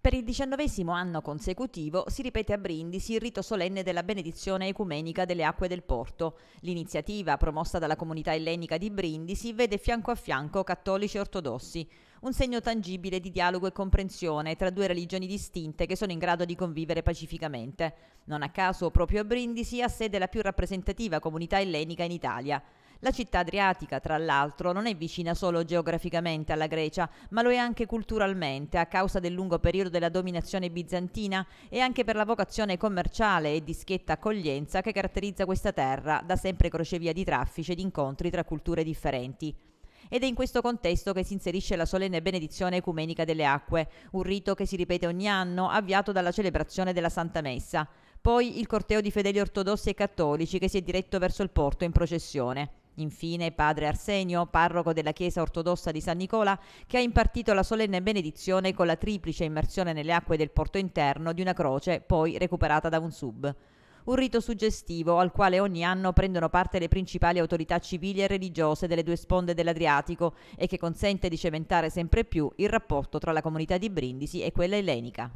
Per il diciannovesimo anno consecutivo si ripete a Brindisi il rito solenne della benedizione ecumenica delle acque del porto. L'iniziativa, promossa dalla comunità ellenica di Brindisi, vede fianco a fianco cattolici e ortodossi, un segno tangibile di dialogo e comprensione tra due religioni distinte che sono in grado di convivere pacificamente. Non a caso proprio a Brindisi ha sede la più rappresentativa comunità ellenica in Italia. La città adriatica, tra l'altro, non è vicina solo geograficamente alla Grecia, ma lo è anche culturalmente, a causa del lungo periodo della dominazione bizantina e anche per la vocazione commerciale e di schietta accoglienza che caratterizza questa terra, da sempre crocevia di traffici e di incontri tra culture differenti ed è in questo contesto che si inserisce la solenne benedizione ecumenica delle acque, un rito che si ripete ogni anno avviato dalla celebrazione della Santa Messa, poi il corteo di fedeli ortodossi e cattolici che si è diretto verso il porto in processione. Infine padre Arsenio, parroco della Chiesa ortodossa di San Nicola, che ha impartito la solenne benedizione con la triplice immersione nelle acque del porto interno di una croce poi recuperata da un sub. Un rito suggestivo al quale ogni anno prendono parte le principali autorità civili e religiose delle due sponde dell'Adriatico e che consente di cementare sempre più il rapporto tra la comunità di Brindisi e quella ellenica.